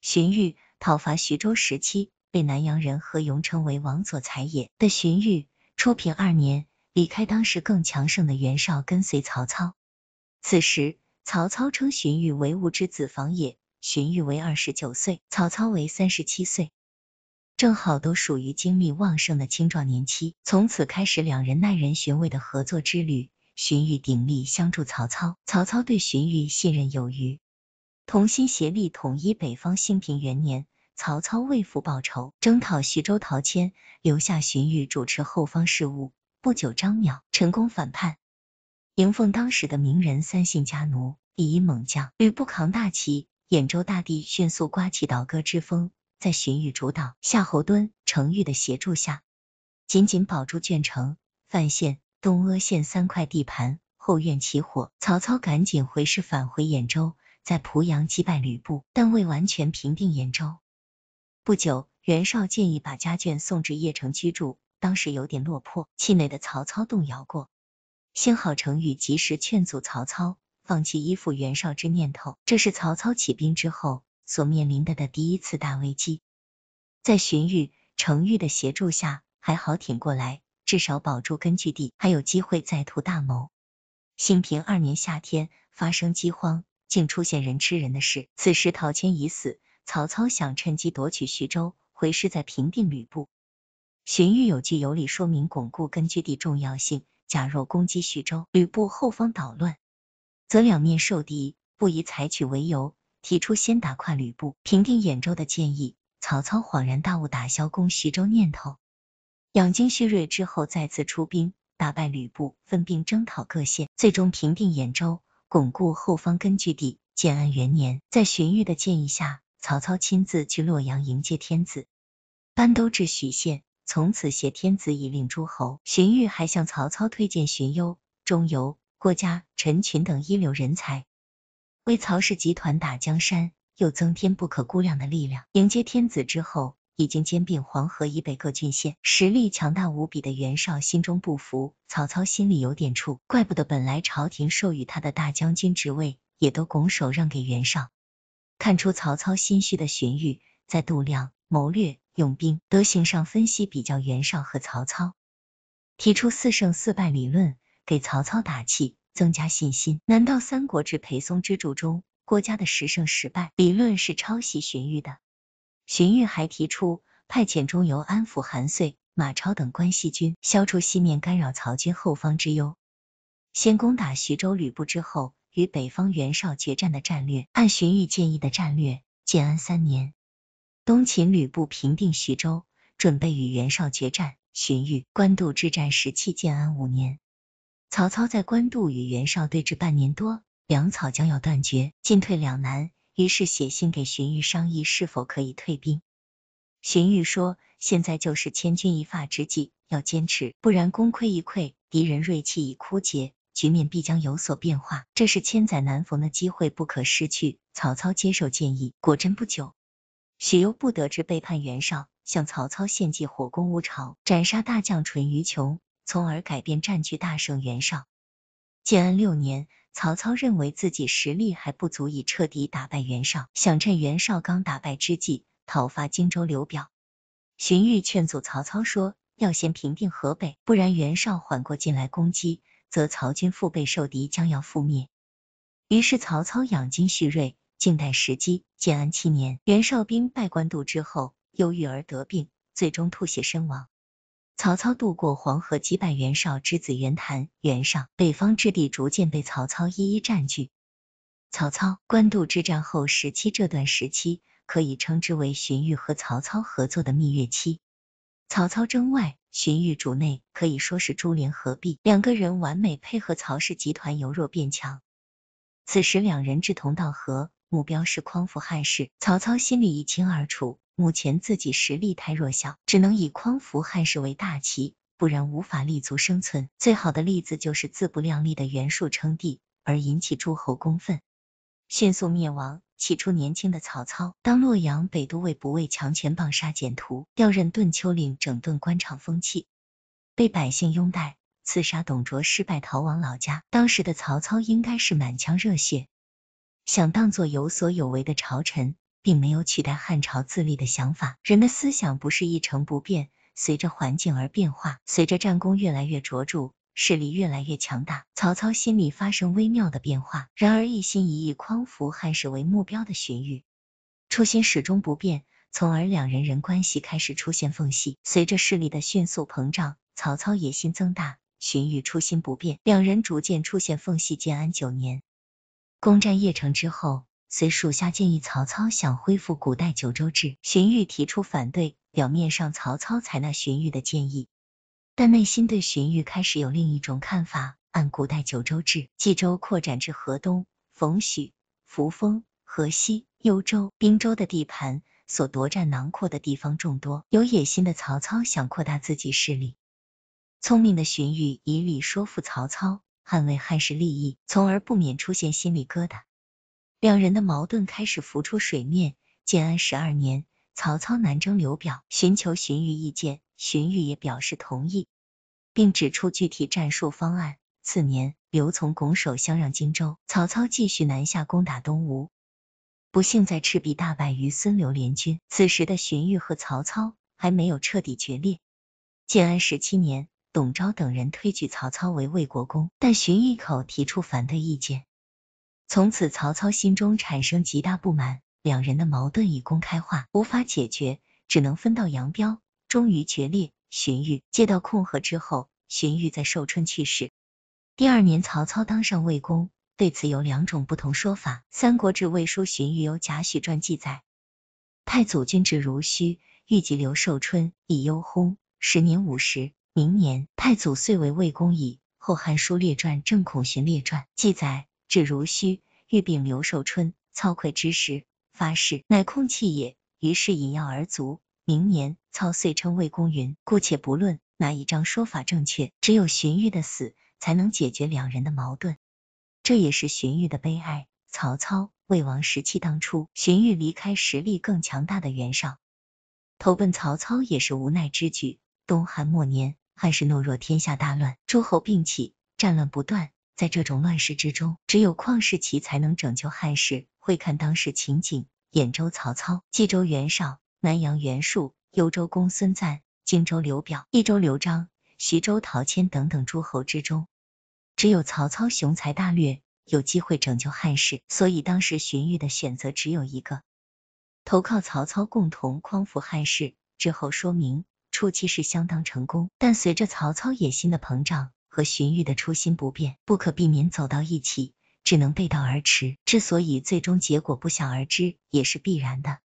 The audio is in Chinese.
荀彧讨伐徐州时期，被南阳人何勇称为“王佐才也”的荀彧，初平二年离开当时更强盛的袁绍，跟随曹操。此时曹操称荀彧为“吾之子房也”，荀彧为二十九岁，曹操为三十七岁，正好都属于精力旺盛的青壮年期。从此开始，两人耐人寻味的合作之旅。荀彧鼎力相助曹操，曹操对荀彧信任有余。同心协力，统一北方。兴平元年，曹操为父报仇，征讨徐州陶谦，留下荀彧主持后方事务。不久，张邈、成功反叛，迎奉当时的名人三姓家奴第一猛将吕布扛大旗。兖州大地迅速刮起倒戈之风，在荀彧主导、夏侯惇、程昱的协助下，紧紧保住鄄城、范县、东阿县三块地盘。后院起火，曹操赶紧回师返回兖州。在濮阳击败吕布，但未完全平定兖州。不久，袁绍建议把家眷送至邺城居住。当时有点落魄、气馁的曹操动摇过，幸好程昱及时劝阻曹操放弃依附袁绍之念头。这是曹操起兵之后所面临的的第一次大危机。在荀彧、程昱的协助下，还好挺过来，至少保住根据地，还有机会再图大谋。兴平二年夏天，发生饥荒。竟出现人吃人的事。此时陶谦已死，曹操想趁机夺取徐州，回师再平定吕布。荀彧有句有理，说明巩固根据地重要性。假若攻击徐州，吕布后方捣乱，则两面受敌，不宜采取为由，提出先打垮吕布，平定兖州的建议。曹操恍然大悟，打消攻徐州念头，养精蓄锐之后，再次出兵打败吕布，分兵征讨各县，最终平定兖州。巩固后方根据地。建安元年，在荀彧的建议下，曹操亲自去洛阳迎接天子，班都至许县，从此挟天子以令诸侯。荀彧还向曹操推荐荀攸、钟繇、郭嘉、陈群等一流人才，为曹氏集团打江山又增添不可估量的力量。迎接天子之后。已经兼并黄河以北各郡县，实力强大无比的袁绍心中不服，曹操心里有点怵，怪不得本来朝廷授予他的大将军职位，也都拱手让给袁绍。看出曹操心虚的荀彧，在度量、谋略、用兵、德行上分析比较袁绍和曹操，提出四胜四败理论，给曹操打气，增加信心。难道《三国志·裴松之注》中郭嘉的十胜十败理论是抄袭荀彧的？荀彧还提出派遣中游安抚韩遂、马超等关系军，消除西面干扰曹军后方之忧，先攻打徐州吕布之后，与北方袁绍决战的战略。按荀彧建议的战略，建安三年，东秦吕布，平定徐州，准备与袁绍决战。荀彧官渡之战时期，建安五年，曹操在官渡与袁绍对峙半年多，粮草将要断绝，进退两难。于是写信给荀彧商议是否可以退兵。荀彧说，现在就是千钧一发之际，要坚持，不然功亏一篑。敌人锐气已枯竭，局面必将有所变化，这是千载难逢的机会，不可失去。曹操接受建议，果真不久，许攸不得志背叛袁绍，向曹操献计火攻乌巢，斩杀大将淳于琼，从而改变战局，大胜袁绍。建安六年。曹操认为自己实力还不足以彻底打败袁绍，想趁袁绍刚打败之际讨伐荆州刘表。荀彧劝阻曹操说，要先平定河北，不然袁绍缓过劲来攻击，则曹军腹背受敌，将要覆灭。于是曹操养精蓄锐，静待时机。建安七年，袁绍兵败官渡之后，忧郁而得病，最终吐血身亡。曹操渡过黄河，击败袁绍之子袁谭、袁尚，北方之地逐渐被曹操一一占据。曹操官渡之战后时期，这段时期可以称之为荀彧和曹操合作的蜜月期。曹操征外，荀彧主内，可以说是珠联璧合，两个人完美配合，曹氏集团由弱变强。此时两人志同道合。目标是匡扶汉室，曹操心里一清二楚。目前自己实力太弱小，只能以匡扶汉室为大旗，不然无法立足生存。最好的例子就是自不量力的袁术称帝，而引起诸侯公愤，迅速灭亡。起初年轻的曹操当洛阳北都尉，不畏强权，棒杀简徒，调任顿丘令，整顿官场风气，被百姓拥戴。刺杀董卓失败，逃亡老家。当时的曹操应该是满腔热血。想当做有所有为的朝臣，并没有取代汉朝自立的想法。人的思想不是一成不变，随着环境而变化。随着战功越来越卓著，势力越来越强大，曹操心里发生微妙的变化。然而一心一意匡扶汉室为目标的荀彧，初心始终不变，从而两人人关系开始出现缝隙。随着势力的迅速膨胀，曹操野心增大，荀彧初心不变，两人逐渐出现缝隙。建安九年。攻占邺城之后，随属下建议曹操想恢复古代九州制，荀彧提出反对。表面上曹操采纳荀彧的建议，但内心对荀彧开始有另一种看法。按古代九州制，冀州扩展至河东、冯许、扶风、河西、幽州、并州的地盘，所夺占囊括的地方众多。有野心的曹操想扩大自己势力，聪明的荀彧以理说服曹操。捍卫汉室利益，从而不免出现心理疙瘩，两人的矛盾开始浮出水面。建安十二年，曹操南征刘表，寻求荀彧意见，荀彧也表示同意，并指出具体战术方案。次年，刘琮拱手相让荆州，曹操继续南下攻打东吴，不幸在赤壁大败于孙刘联军。此时的荀彧和曹操还没有彻底决裂。建安十七年。董昭等人推举曹操为魏国公，但荀彧口提出反对意见。从此，曹操心中产生极大不满，两人的矛盾已公开化，无法解决，只能分道扬镳，终于决裂。荀彧接到控河之后，荀彧在寿春去世。第二年，曹操当上魏公，对此有两种不同说法。《三国志·魏书·荀彧》有贾诩传记载：“太祖君至如须，欲及留寿春以忧薨，时年五十。”明年，太祖遂为魏公矣。后《汉书列传·正孔荀列传》记载，至如虚欲禀刘寿春，操愧之时，发誓，乃空气也。于是饮药而卒。明年，操遂称魏公云。姑且不论哪一章说法正确，只有荀彧的死才能解决两人的矛盾，这也是荀彧的悲哀。曹操魏王时期，当初荀彧离开实力更强大的袁绍，投奔曹操也是无奈之举。东汉末年。汉室懦弱，天下大乱，诸侯并起，战乱不断。在这种乱世之中，只有旷世奇才能拯救汉室。会看当时情景，兖州曹操、冀州袁绍、南阳袁术、幽州公孙瓒、荆州刘表、益州刘璋、徐州陶谦等等诸侯之中，只有曹操雄才大略，有机会拯救汉室。所以当时荀彧的选择只有一个，投靠曹操，共同匡扶汉室。之后说明。初期是相当成功，但随着曹操野心的膨胀和荀彧的初心不变，不可避免走到一起，只能背道而驰。之所以最终结果不想而知，也是必然的。